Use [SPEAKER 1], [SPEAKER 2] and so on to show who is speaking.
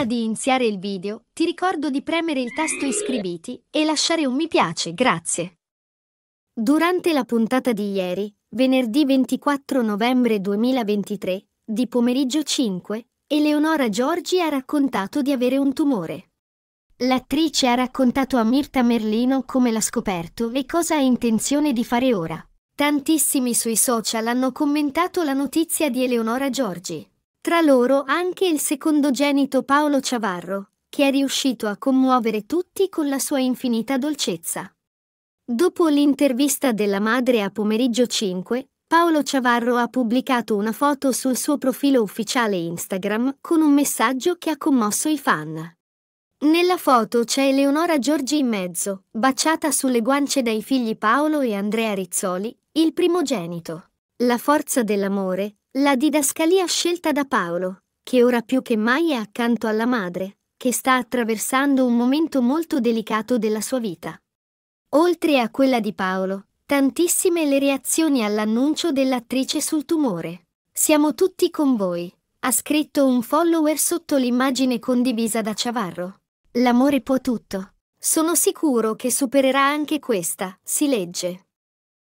[SPEAKER 1] Prima di iniziare il video, ti ricordo di premere il tasto iscriviti e lasciare un mi piace, grazie. Durante la puntata di ieri, venerdì 24 novembre 2023, di pomeriggio 5, Eleonora Giorgi ha raccontato di avere un tumore. L'attrice ha raccontato a Mirta Merlino come l'ha scoperto e cosa ha intenzione di fare ora. Tantissimi sui social hanno commentato la notizia di Eleonora Giorgi. Tra loro anche il secondogenito Paolo Ciavarro, che è riuscito a commuovere tutti con la sua infinita dolcezza. Dopo l'intervista della madre a pomeriggio 5, Paolo Ciavarro ha pubblicato una foto sul suo profilo ufficiale Instagram con un messaggio che ha commosso i fan. Nella foto c'è Eleonora Giorgi in mezzo, baciata sulle guance dai figli Paolo e Andrea Rizzoli, il primogenito. La forza dell'amore, la didascalia scelta da Paolo, che ora più che mai è accanto alla madre, che sta attraversando un momento molto delicato della sua vita. Oltre a quella di Paolo, tantissime le reazioni all'annuncio dell'attrice sul tumore. Siamo tutti con voi, ha scritto un follower sotto l'immagine condivisa da Ciavarro. L'amore può tutto. Sono sicuro che supererà anche questa, si legge.